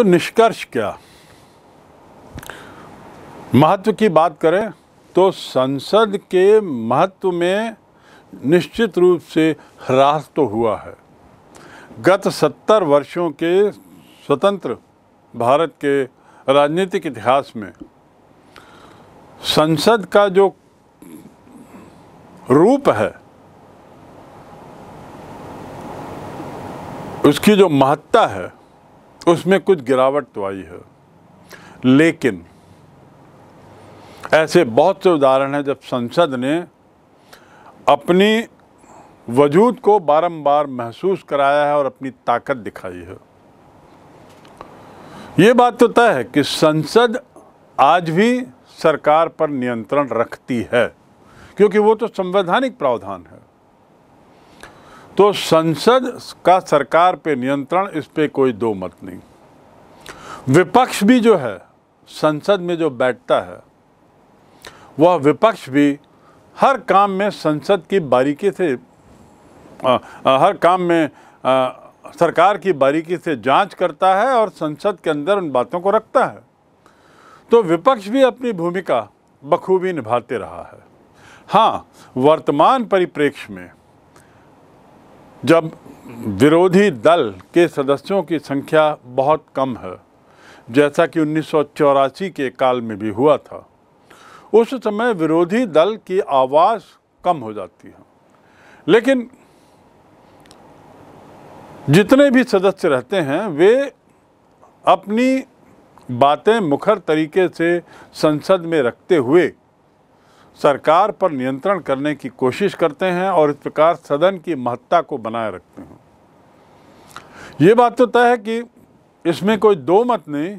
तो निष्कर्ष क्या महत्व की बात करें तो संसद के महत्व में निश्चित रूप से ह्रास तो हुआ है गत सत्तर वर्षों के स्वतंत्र भारत के राजनीतिक इतिहास में संसद का जो रूप है उसकी जो महत्ता है उसमें कुछ गिरावट तो आई है लेकिन ऐसे बहुत से उदाहरण हैं जब संसद ने अपनी वजूद को बारंबार महसूस कराया है और अपनी ताकत दिखाई है ये बात तो तय है कि संसद आज भी सरकार पर नियंत्रण रखती है क्योंकि वो तो संवैधानिक प्रावधान है तो संसद का सरकार पे नियंत्रण इस पर कोई दो मत नहीं विपक्ष भी जो है संसद में जो बैठता है वह विपक्ष भी हर काम में संसद की बारीकी से आ, आ, हर काम में आ, सरकार की बारीकी से जांच करता है और संसद के अंदर उन बातों को रखता है तो विपक्ष भी अपनी भूमिका बखूबी निभाते रहा है हाँ वर्तमान परिप्रेक्ष्य में जब विरोधी दल के सदस्यों की संख्या बहुत कम है जैसा कि उन्नीस के काल में भी हुआ था उस समय विरोधी दल की आवाज़ कम हो जाती है लेकिन जितने भी सदस्य रहते हैं वे अपनी बातें मुखर तरीके से संसद में रखते हुए सरकार पर नियंत्रण करने की कोशिश करते हैं और इस प्रकार सदन की महत्ता को बनाए रखते हैं ये बात तो तय है कि इसमें कोई दो मत नहीं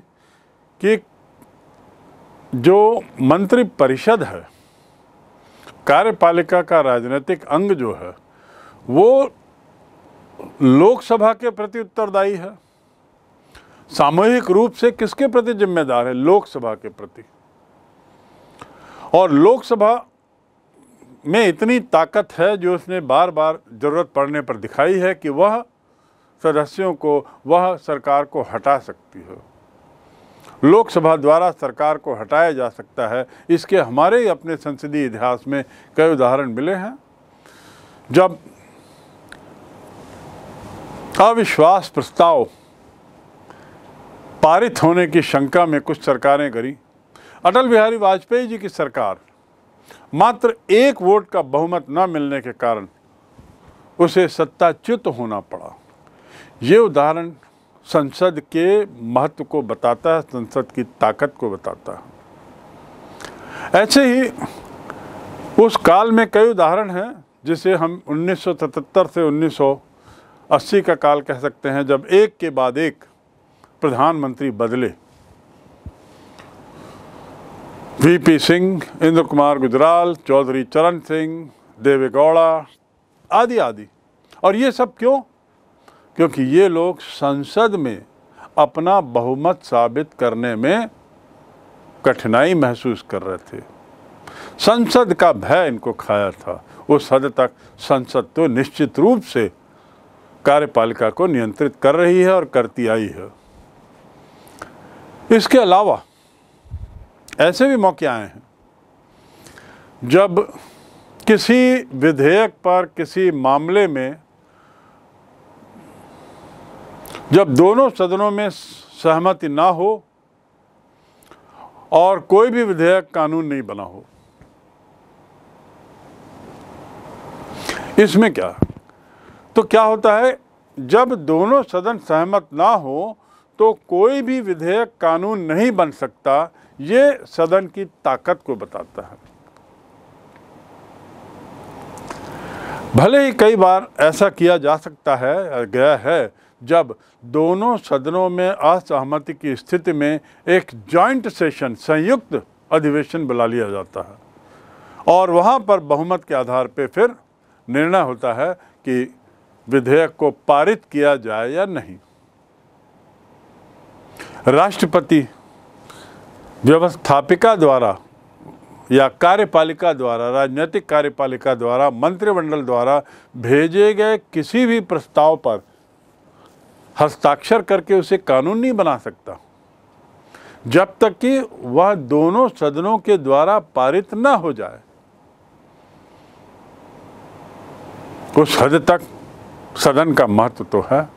कि जो मंत्री परिषद है कार्यपालिका का राजनीतिक अंग जो है वो लोकसभा के प्रति उत्तरदायी है सामूहिक रूप से किसके प्रति जिम्मेदार है लोकसभा के प्रति और लोकसभा में इतनी ताकत है जो उसने बार बार ज़रूरत पड़ने पर दिखाई है कि वह सदस्यों को वह सरकार को हटा सकती हो लोकसभा द्वारा सरकार को हटाया जा सकता है इसके हमारे ही अपने संसदीय इतिहास में कई उदाहरण मिले हैं जब अविश्वास प्रस्ताव पारित होने की शंका में कुछ सरकारें करी अटल बिहारी वाजपेयी जी की सरकार मात्र एक वोट का बहुमत न मिलने के कारण उसे सत्ताच्युत होना पड़ा ये उदाहरण संसद के महत्व को बताता है संसद की ताकत को बताता है ऐसे ही उस काल में कई उदाहरण हैं जिसे हम 1977 से 1980 का काल कह सकते हैं जब एक के बाद एक प्रधानमंत्री बदले वी पी सिंह इंद्र कुमार गुजराल चौधरी चरण सिंह देवेगौड़ा आदि आदि और ये सब क्यों क्योंकि ये लोग संसद में अपना बहुमत साबित करने में कठिनाई महसूस कर रहे थे संसद का भय इनको खाया था उस हद तक संसद तो निश्चित रूप से कार्यपालिका को नियंत्रित कर रही है और करती आई है इसके अलावा ऐसे भी मौके आए हैं जब किसी विधेयक पर किसी मामले में जब दोनों सदनों में सहमति ना हो और कोई भी विधेयक कानून नहीं बना हो इसमें क्या तो क्या होता है जब दोनों सदन सहमत ना हो तो कोई भी विधेयक कानून नहीं बन सकता ये सदन की ताकत को बताता है भले ही कई बार ऐसा किया जा सकता है गया है जब दोनों सदनों में असहमति की स्थिति में एक जॉइंट सेशन संयुक्त अधिवेशन बुला लिया जाता है और वहाँ पर बहुमत के आधार पर फिर निर्णय होता है कि विधेयक को पारित किया जाए या नहीं राष्ट्रपति व्यवस्थापिका द्वारा या कार्यपालिका द्वारा राजनीतिक कार्यपालिका द्वारा मंत्रिमंडल द्वारा भेजे गए किसी भी प्रस्ताव पर हस्ताक्षर करके उसे कानून नहीं बना सकता जब तक कि वह दोनों सदनों के द्वारा पारित न हो जाए उस हद तक सदन का महत्व तो है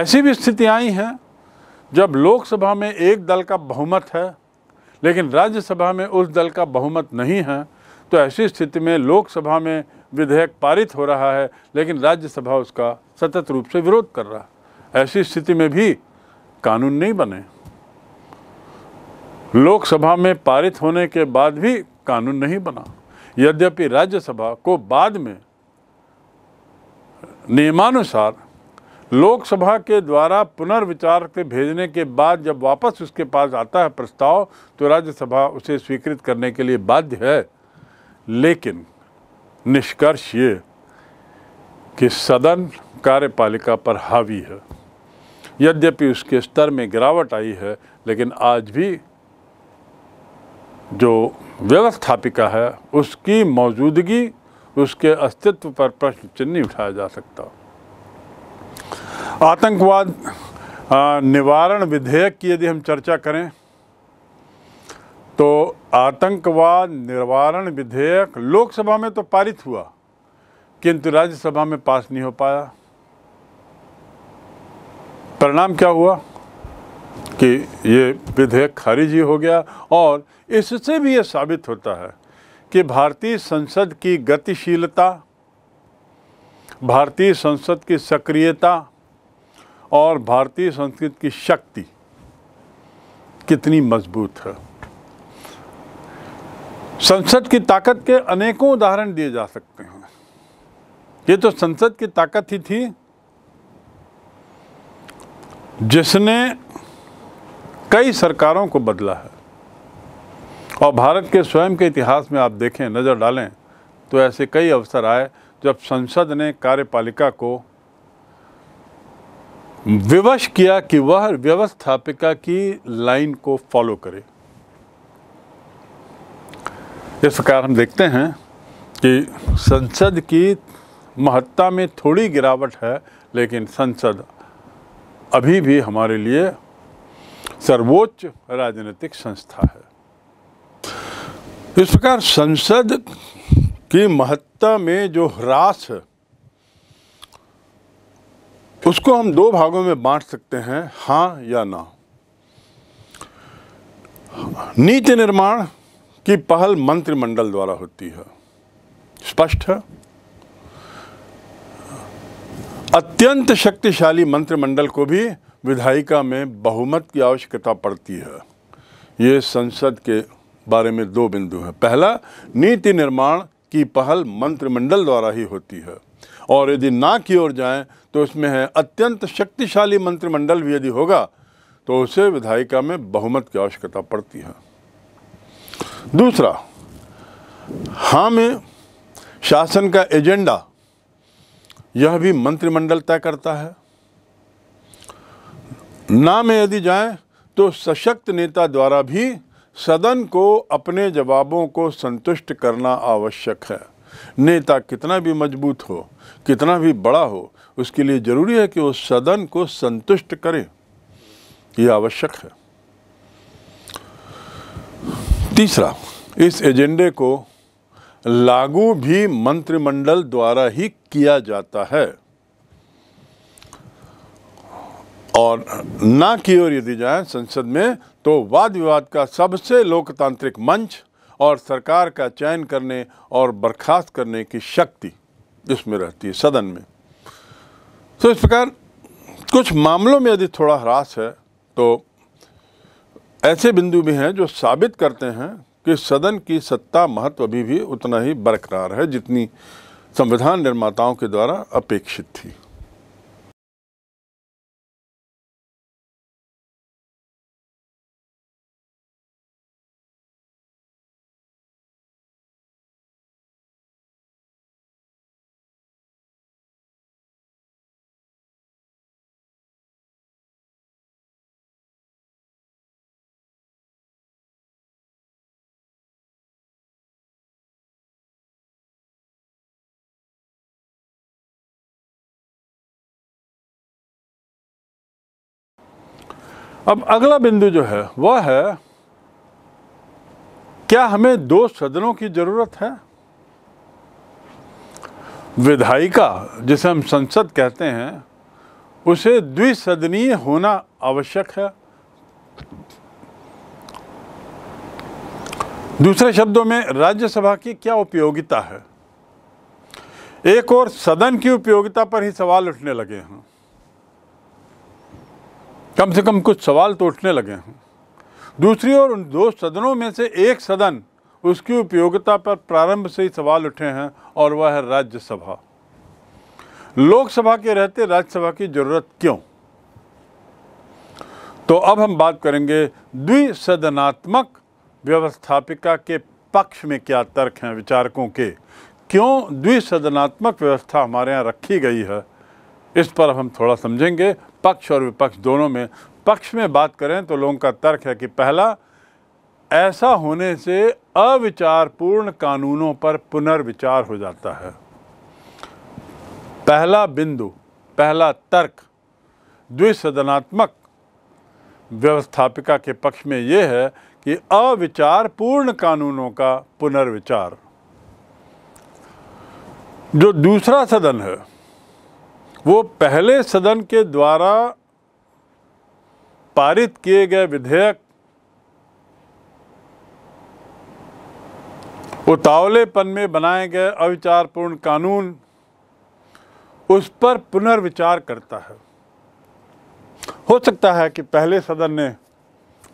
ऐसी भी स्थितियां आई हैं जब लोकसभा में एक दल का बहुमत है लेकिन राज्यसभा में उस दल का बहुमत नहीं है तो ऐसी स्थिति में लोकसभा में विधेयक पारित हो रहा है लेकिन राज्यसभा उसका सतत रूप से विरोध कर रहा है ऐसी स्थिति में भी कानून नहीं बने लोकसभा में पारित होने के बाद भी कानून नहीं बना यद्यपि राज्यसभा को बाद में नियमानुसार लोकसभा के द्वारा पुनर्विचार के भेजने के बाद जब वापस उसके पास आता है प्रस्ताव तो राज्यसभा उसे स्वीकृत करने के लिए बाध्य है लेकिन निष्कर्ष ये कि सदन कार्यपालिका पर हावी है यद्यपि उसके स्तर में गिरावट आई है लेकिन आज भी जो व्यवस्थापिका है उसकी मौजूदगी उसके अस्तित्व पर प्रश्न चिन्ह उठाया जा सकता है आतंकवाद निवारण विधेयक की यदि हम चर्चा करें तो आतंकवाद निवारण विधेयक लोकसभा में तो पारित हुआ किंतु राज्यसभा में पास नहीं हो पाया परिणाम क्या हुआ कि ये विधेयक खारिज ही हो गया और इससे भी ये साबित होता है कि भारतीय संसद की गतिशीलता भारतीय संसद की सक्रियता और भारतीय संस्कृत की शक्ति कितनी मजबूत है संसद की ताकत के अनेकों उदाहरण दिए जा सकते हैं ये तो संसद की ताकत ही थी जिसने कई सरकारों को बदला है और भारत के स्वयं के इतिहास में आप देखें नज़र डालें तो ऐसे कई अवसर आए जब संसद ने कार्यपालिका को विवश किया कि वह व्यवस्थापिका की लाइन को फॉलो करे इस प्रकार हम देखते हैं कि संसद की महत्ता में थोड़ी गिरावट है लेकिन संसद अभी भी हमारे लिए सर्वोच्च राजनीतिक संस्था है इस प्रकार संसद की महत्ता में जो ह्रास है उसको हम दो भागों में बांट सकते हैं हाँ या ना नीति निर्माण की पहल मंत्रिमंडल द्वारा होती है स्पष्ट है अत्यंत शक्तिशाली मंत्रिमंडल को भी विधायिका में बहुमत की आवश्यकता पड़ती है ये संसद के बारे में दो बिंदु हैं पहला नीति निर्माण की पहल मंत्रिमंडल द्वारा ही होती है और यदि ना की ओर जाएं तो इसमें है अत्यंत शक्तिशाली मंत्रिमंडल भी यदि होगा तो उसे विधायिका में बहुमत की आवश्यकता पड़ती है दूसरा हाँ में शासन का एजेंडा यह भी मंत्रिमंडल तय करता है ना में यदि जाएं तो सशक्त नेता द्वारा भी सदन को अपने जवाबों को संतुष्ट करना आवश्यक है नेता कितना भी मजबूत हो कितना भी बड़ा हो उसके लिए ज़रूरी है कि वो सदन को संतुष्ट करें ये आवश्यक है तीसरा इस एजेंडे को लागू भी मंत्रिमंडल द्वारा ही किया जाता है और ना की ओर यदि जाए संसद में तो वाद विवाद का सबसे लोकतांत्रिक मंच और सरकार का चयन करने और बर्खास्त करने की शक्ति इसमें रहती है सदन में तो इस प्रकार कुछ मामलों में यदि थोड़ा ह्रास है तो ऐसे बिंदु भी हैं जो साबित करते हैं कि सदन की सत्ता महत्व अभी भी उतना ही बरकरार है जितनी संविधान निर्माताओं के द्वारा अपेक्षित थी अब अगला बिंदु जो है वह है क्या हमें दो सदनों की ज़रूरत है विधायिका जिसे हम संसद कहते हैं उसे द्विसदनीय होना आवश्यक है दूसरे शब्दों में राज्यसभा की क्या उपयोगिता है एक और सदन की उपयोगिता पर ही सवाल उठने लगे हैं कम से कम कुछ सवाल तो उठने लगे हों दूसरी ओर उन दो सदनों में से एक सदन उसकी उपयोगिता पर प्रारंभ से ही सवाल उठे हैं और वह है राज्यसभा लोकसभा के रहते राज्यसभा की जरूरत क्यों तो अब हम बात करेंगे द्विसदनात्मक व्यवस्थापिका के पक्ष में क्या तर्क हैं विचारकों के क्यों द्विसदनात्मक व्यवस्था हमारे यहाँ रखी गई है इस पर हम थोड़ा समझेंगे पक्ष और विपक्ष दोनों में पक्ष में बात करें तो लोगों का तर्क है कि पहला ऐसा होने से अविचारपूर्ण कानूनों पर पुनर्विचार हो जाता है पहला बिंदु पहला तर्क द्विसदनात्मक व्यवस्थापिका के पक्ष में यह है कि अविचारपूर्ण कानूनों का पुनर्विचार जो दूसरा सदन है वो पहले सदन के द्वारा पारित किए गए विधेयक उतावलेपन में बनाए गए अविचारपूर्ण कानून उस पर पुनर्विचार करता है हो सकता है कि पहले सदन ने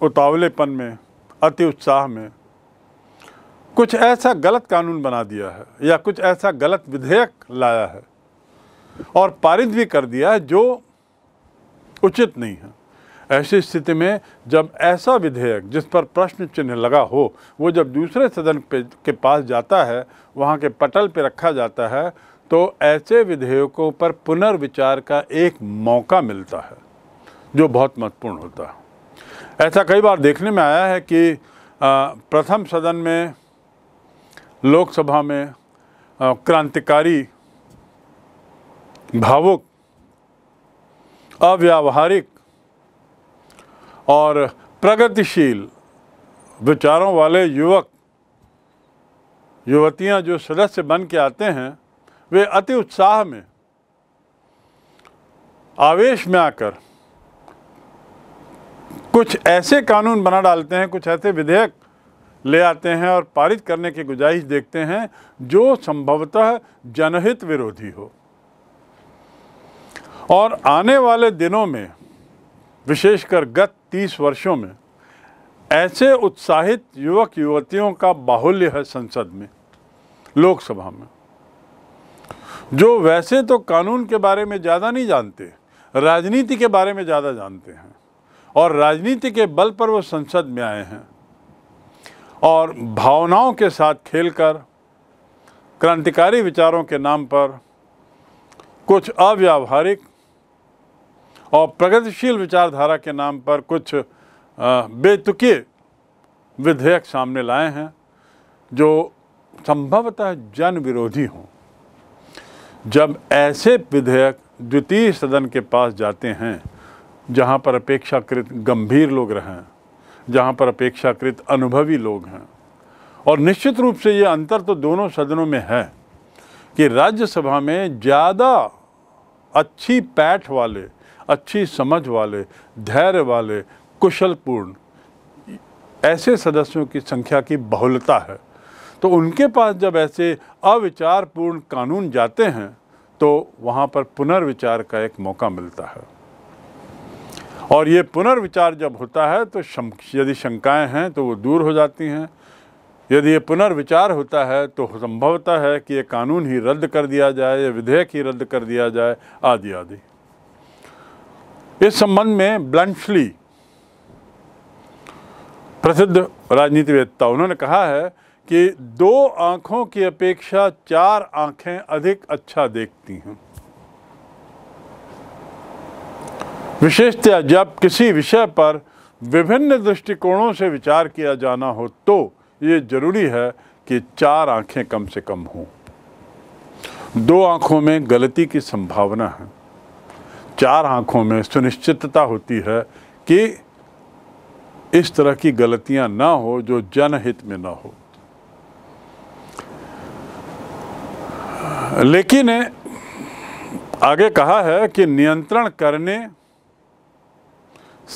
उतावलेपन में अति उत्साह में कुछ ऐसा गलत कानून बना दिया है या कुछ ऐसा गलत विधेयक लाया है और पारित भी कर दिया जो उचित नहीं है ऐसी स्थिति में जब ऐसा विधेयक जिस पर प्रश्न चिन्ह लगा हो वो जब दूसरे सदन पे के पास जाता है वहाँ के पटल पे रखा जाता है तो ऐसे विधेयकों पर पुनर्विचार का एक मौका मिलता है जो बहुत महत्वपूर्ण होता है ऐसा कई बार देखने में आया है कि प्रथम सदन में लोकसभा में क्रांतिकारी भावुक अव्यावहारिक और प्रगतिशील विचारों वाले युवक युवतियां जो सदस्य बन के आते हैं वे अति उत्साह में आवेश में आकर कुछ ऐसे कानून बना डालते हैं कुछ ऐसे विधेयक ले आते हैं और पारित करने की गुजाइश देखते हैं जो संभवतः जनहित विरोधी हो और आने वाले दिनों में विशेषकर गत तीस वर्षों में ऐसे उत्साहित युवक युवतियों का बाहुल्य है संसद में लोकसभा में जो वैसे तो कानून के बारे में ज़्यादा नहीं जानते राजनीति के बारे में ज़्यादा जानते हैं और राजनीति के बल पर वो संसद में आए हैं और भावनाओं के साथ खेलकर क्रांतिकारी विचारों के नाम पर कुछ अव्यावहारिक और प्रगतिशील विचारधारा के नाम पर कुछ बेतुके विधेयक सामने लाए हैं जो संभवतः जन विरोधी हों जब ऐसे विधेयक द्वितीय सदन के पास जाते हैं जहाँ पर अपेक्षाकृत गंभीर लोग रहें जहाँ पर अपेक्षाकृत अनुभवी लोग हैं और निश्चित रूप से ये अंतर तो दोनों सदनों में है कि राज्यसभा में ज़्यादा अच्छी पैठ वाले अच्छी समझ वाले धैर्य वाले कुशलपूर्ण ऐसे सदस्यों की संख्या की बहुलता है तो उनके पास जब ऐसे अविचारपूर्ण कानून जाते हैं तो वहाँ पर पुनर्विचार का एक मौका मिलता है और ये पुनर्विचार जब होता है तो यदि शंकाएं हैं तो वो दूर हो जाती हैं यदि ये पुनर्विचार होता है तो संभवता है कि ये कानून ही रद्द कर दिया जाए या विधेयक ही रद्द कर दिया जाए आदि आदि इस संबंध में ब्लंटली प्रसिद्ध राजनीतिवेदता उन्होंने कहा है कि दो आंखों की अपेक्षा चार आंखें अधिक अच्छा देखती हैं विशेषतया जब किसी विषय पर विभिन्न दृष्टिकोणों से विचार किया जाना हो तो ये जरूरी है कि चार आंखें कम से कम हों दो आंखों में गलती की संभावना है चार आँखों में सुनिश्चितता होती है कि इस तरह की गलतियां ना हो जो जनहित में ना हो लेकिन आगे कहा है कि नियंत्रण करने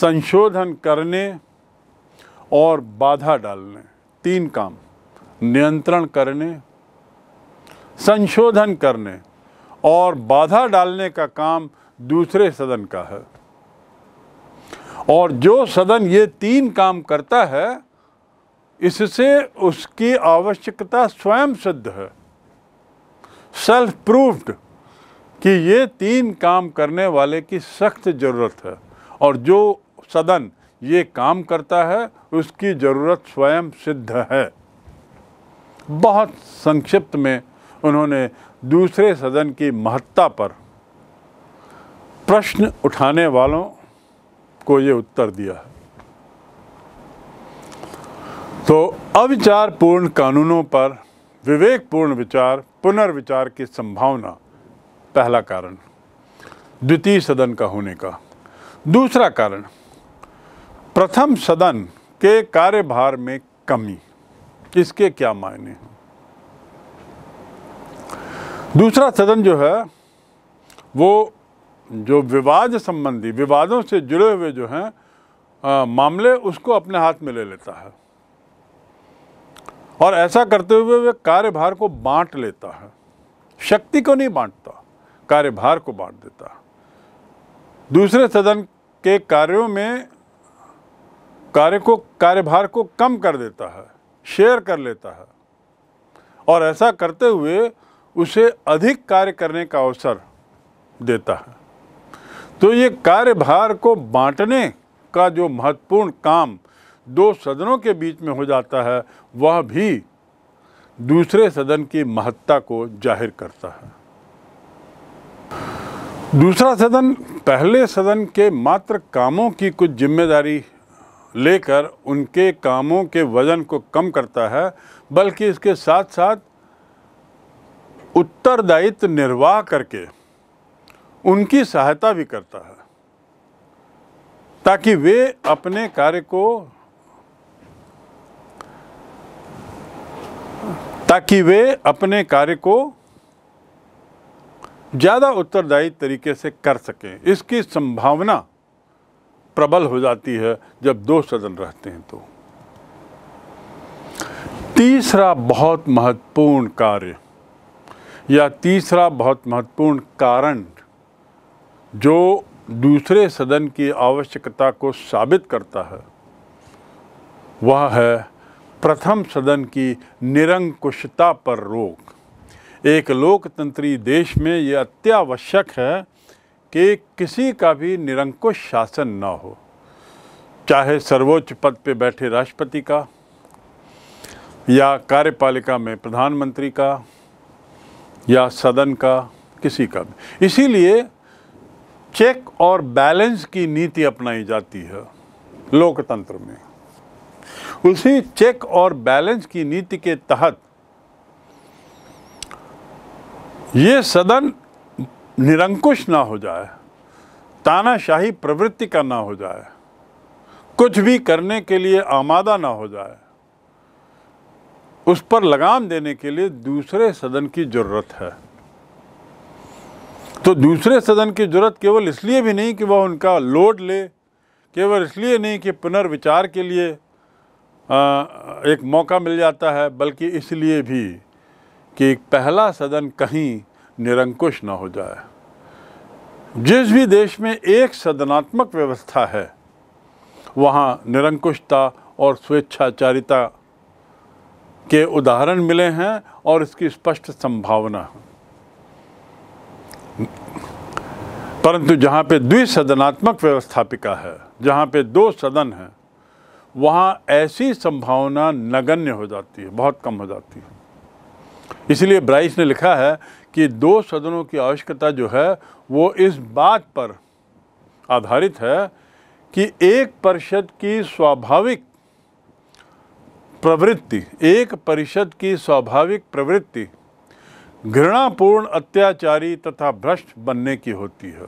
संशोधन करने और बाधा डालने तीन काम नियंत्रण करने संशोधन करने और बाधा डालने का काम दूसरे सदन का है और जो सदन ये तीन काम करता है इससे उसकी आवश्यकता स्वयं सिद्ध है सेल्फ प्रूफ्ड कि ये तीन काम करने वाले की सख्त ज़रूरत है और जो सदन ये काम करता है उसकी ज़रूरत स्वयं सिद्ध है बहुत संक्षिप्त में उन्होंने दूसरे सदन की महत्ता पर प्रश्न उठाने वालों को ये उत्तर दिया है तो पूर्ण कानूनों पर विवेकपूर्ण विचार पुनर्विचार की संभावना पहला कारण द्वितीय सदन का होने का दूसरा कारण प्रथम सदन के कार्यभार में कमी इसके क्या मायने दूसरा सदन जो है वो जो विवाद संबंधी विवादों से जुड़े हुए जो हैं मामले उसको अपने हाथ में ले लेता है और ऐसा करते हुए वे कार्यभार को बांट लेता है शक्ति को नहीं बांटता कार्यभार को बांट देता है दूसरे सदन के कार्यों में कार्य को कार्यभार को कम कर देता है शेयर कर लेता है और ऐसा करते हुए उसे अधिक कार्य करने का अवसर देता है तो ये कार्यभार को बांटने का जो महत्वपूर्ण काम दो सदनों के बीच में हो जाता है वह भी दूसरे सदन की महत्ता को जाहिर करता है दूसरा सदन पहले सदन के मात्र कामों की कुछ जिम्मेदारी लेकर उनके कामों के वजन को कम करता है बल्कि इसके साथ साथ उत्तरदायित्व निर्वाह करके उनकी सहायता भी करता है ताकि वे अपने कार्य को ताकि वे अपने कार्य को ज़्यादा उत्तरदायी तरीके से कर सकें इसकी संभावना प्रबल हो जाती है जब दो सदन रहते हैं तो तीसरा बहुत महत्वपूर्ण कार्य या तीसरा बहुत महत्वपूर्ण कारण जो दूसरे सदन की आवश्यकता को साबित करता है वह है प्रथम सदन की निरंकुशता पर रोक एक लोकतंत्री देश में ये अत्यावश्यक है कि किसी का भी निरंकुश शासन ना हो चाहे सर्वोच्च पद पर बैठे राष्ट्रपति का या कार्यपालिका में प्रधानमंत्री का या सदन का किसी का भी इसीलिए चेक और बैलेंस की नीति अपनाई जाती है लोकतंत्र में उसी चेक और बैलेंस की नीति के तहत ये सदन निरंकुश ना हो जाए तानाशाही प्रवृत्ति का ना हो जाए कुछ भी करने के लिए आमादा ना हो जाए उस पर लगाम देने के लिए दूसरे सदन की ज़रूरत है तो दूसरे सदन की जरूरत केवल इसलिए भी नहीं कि वह उनका लोड ले केवल इसलिए नहीं कि पुनर्विचार के लिए एक मौका मिल जाता है बल्कि इसलिए भी कि पहला सदन कहीं निरंकुश ना हो जाए जिस भी देश में एक सदनात्मक व्यवस्था है वहाँ निरंकुशता और स्वेच्छाचारिता के उदाहरण मिले हैं और इसकी स्पष्ट संभावना है परंतु जहाँ पे द्विसदनात्मक व्यवस्थापिका है जहाँ पे दो सदन हैं वहाँ ऐसी संभावना नगण्य हो जाती है बहुत कम हो जाती है इसलिए ब्राइस ने लिखा है कि दो सदनों की आवश्यकता जो है वो इस बात पर आधारित है कि एक परिषद की स्वाभाविक प्रवृत्ति एक परिषद की स्वाभाविक प्रवृत्ति घृणापूर्ण अत्याचारी तथा भ्रष्ट बनने की होती है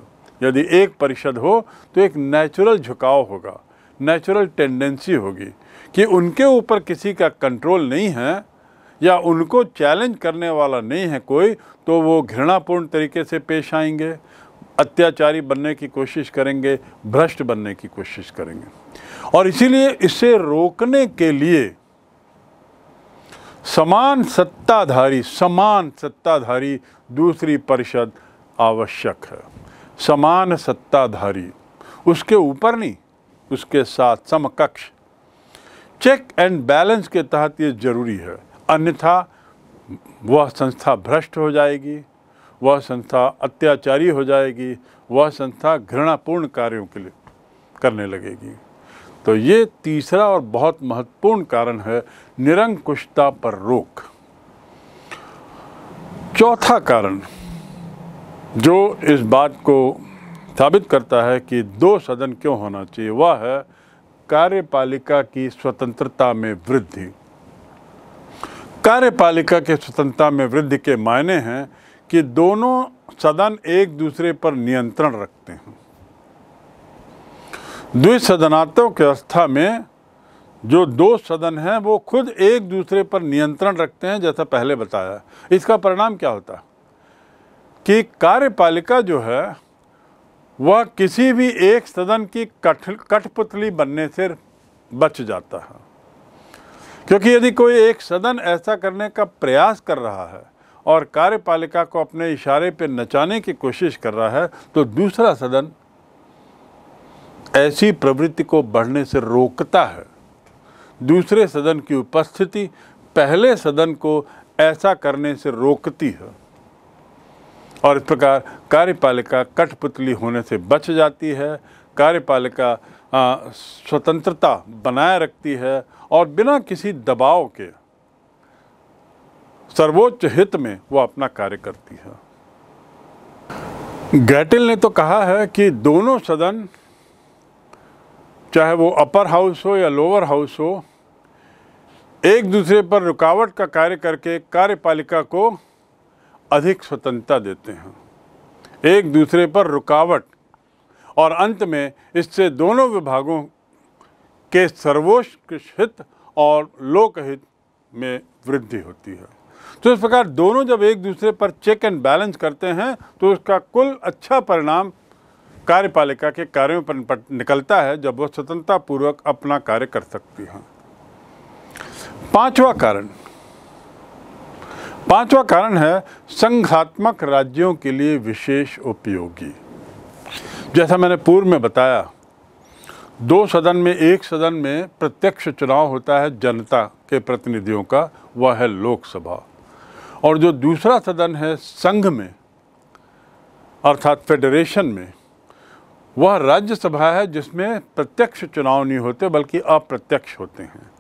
यदि एक परिषद हो तो एक नेचुरल झुकाव होगा नेचुरल टेंडेंसी होगी कि उनके ऊपर किसी का कंट्रोल नहीं है या उनको चैलेंज करने वाला नहीं है कोई तो वो घृणापूर्ण तरीके से पेश आएंगे अत्याचारी बनने की कोशिश करेंगे भ्रष्ट बनने की कोशिश करेंगे और इसीलिए इसे रोकने के लिए समान सत्ताधारी समान सत्ताधारी दूसरी परिषद आवश्यक है समान सत्ताधारी उसके ऊपर नहीं उसके साथ समकक्ष चेक एंड बैलेंस के तहत ये जरूरी है अन्यथा वह संस्था भ्रष्ट हो जाएगी वह संस्था अत्याचारी हो जाएगी वह संस्था घृणापूर्ण कार्यों के लिए करने लगेगी तो ये तीसरा और बहुत महत्वपूर्ण कारण है निरंकुशता पर रोक चौथा कारण जो इस बात को साबित करता है कि दो सदन क्यों होना चाहिए वह है कार्यपालिका की स्वतंत्रता में वृद्धि कार्यपालिका के स्वतंत्रता में वृद्धि के मायने हैं कि दोनों सदन एक दूसरे पर नियंत्रण रखते हैं की व्यवस्था में जो दो सदन हैं वो खुद एक दूसरे पर नियंत्रण रखते हैं जैसा पहले बताया इसका परिणाम क्या होता कि कार्यपालिका जो है वह किसी भी एक सदन की कठ कठपुतली बनने से बच जाता है क्योंकि यदि कोई एक सदन ऐसा करने का प्रयास कर रहा है और कार्यपालिका को अपने इशारे पर नचाने की कोशिश कर रहा है तो दूसरा सदन ऐसी प्रवृत्ति को बढ़ने से रोकता है दूसरे सदन की उपस्थिति पहले सदन को ऐसा करने से रोकती है और इस प्रकार कार्यपालिका कठपुतली होने से बच जाती है कार्यपालिका स्वतंत्रता बनाए रखती है और बिना किसी दबाव के सर्वोच्च हित में वो अपना कार्य करती है गैटिल ने तो कहा है कि दोनों सदन चाहे वो अपर हाउस हो या लोअर हाउस हो एक दूसरे पर रुकावट का कार्य करके कार्यपालिका को अधिक स्वतंत्रता देते हैं एक दूसरे पर रुकावट और अंत में इससे दोनों विभागों के सर्वोच्च हित और लोकहित में वृद्धि होती है तो इस प्रकार दोनों जब एक दूसरे पर चेक एंड बैलेंस करते हैं तो उसका कुल अच्छा परिणाम कार्यपालिका के कार्यों पर निकलता है जब वह स्वतंत्रता पूर्वक अपना कार्य कर सकती है पांचवा कारण पांचवा कारण है संघात्मक राज्यों के लिए विशेष उपयोगी जैसा मैंने पूर्व में बताया दो सदन में एक सदन में प्रत्यक्ष चुनाव होता है जनता के प्रतिनिधियों का वह है लोकसभा और जो दूसरा सदन है संघ में अर्थात फेडरेशन में वह राज्यसभा है जिसमें प्रत्यक्ष चुनाव नहीं होते बल्कि अप्रत्यक्ष होते हैं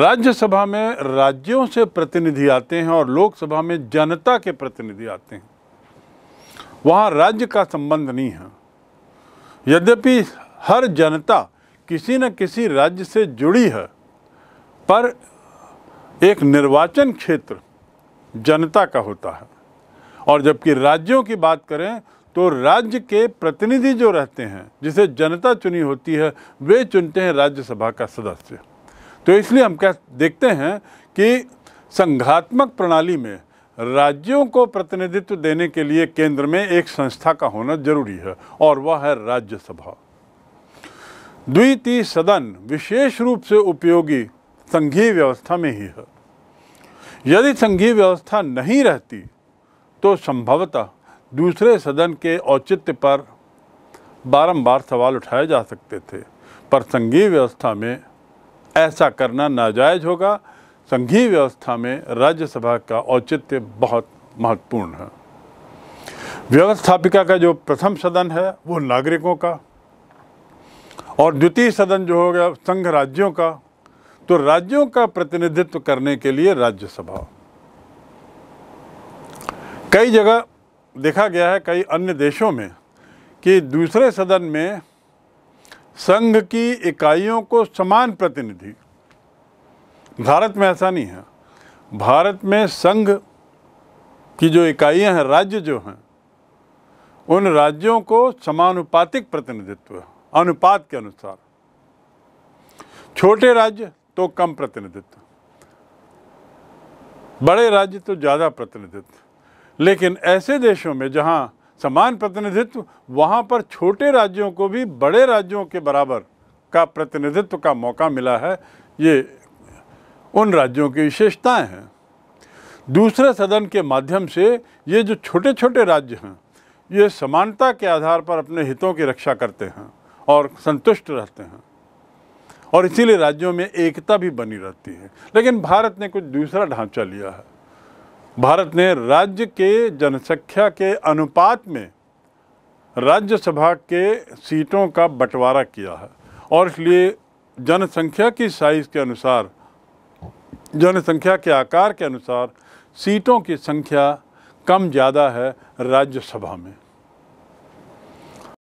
राज्यसभा में राज्यों से प्रतिनिधि आते हैं और लोकसभा में जनता के प्रतिनिधि आते हैं वहाँ राज्य का संबंध नहीं है यद्यपि हर जनता किसी न किसी राज्य से जुड़ी है पर एक निर्वाचन क्षेत्र जनता का होता है और जबकि राज्यों की बात करें तो राज्य के प्रतिनिधि जो रहते हैं जिसे जनता चुनी होती है वे चुनते हैं राज्यसभा का सदस्य तो इसलिए हम क्या देखते हैं कि संघात्मक प्रणाली में राज्यों को प्रतिनिधित्व देने के लिए केंद्र में एक संस्था का होना जरूरी है और वह है राज्यसभा द्वितीय सदन विशेष रूप से उपयोगी संघीय व्यवस्था में ही है यदि संघीय व्यवस्था नहीं रहती तो संभवतः दूसरे सदन के औचित्य पर बारंबार सवाल उठाए जा सकते थे पर संघीय व्यवस्था में ऐसा करना नाजायज होगा संघीय व्यवस्था में राज्यसभा का औचित्य बहुत महत्वपूर्ण है व्यवस्थापिका का जो प्रथम सदन है वो नागरिकों का और द्वितीय सदन जो हो गया संघ राज्यों का तो राज्यों का प्रतिनिधित्व करने के लिए राज्यसभा कई जगह देखा गया है कई अन्य देशों में कि दूसरे सदन में संघ की इकाइयों को समान प्रतिनिधि भारत में ऐसा नहीं है भारत में संघ की जो इकाइयां हैं राज्य जो हैं उन राज्यों को समानुपातिक प्रतिनिधित्व अनुपात के अनुसार छोटे राज्य तो कम प्रतिनिधित्व बड़े राज्य तो ज़्यादा प्रतिनिधित्व लेकिन ऐसे देशों में जहाँ समान प्रतिनिधित्व वहाँ पर छोटे राज्यों को भी बड़े राज्यों के बराबर का प्रतिनिधित्व का मौका मिला है ये उन राज्यों की विशेषताएं हैं दूसरे सदन के माध्यम से ये जो छोटे छोटे राज्य हैं ये समानता के आधार पर अपने हितों की रक्षा करते हैं और संतुष्ट रहते हैं और इसीलिए राज्यों में एकता भी बनी रहती है लेकिन भारत ने कुछ दूसरा ढांचा लिया है भारत ने राज्य के जनसंख्या के अनुपात में राज्यसभा के सीटों का बंटवारा किया है और इसलिए जनसंख्या की साइज़ के अनुसार जनसंख्या के आकार के अनुसार सीटों की संख्या कम ज़्यादा है राज्यसभा में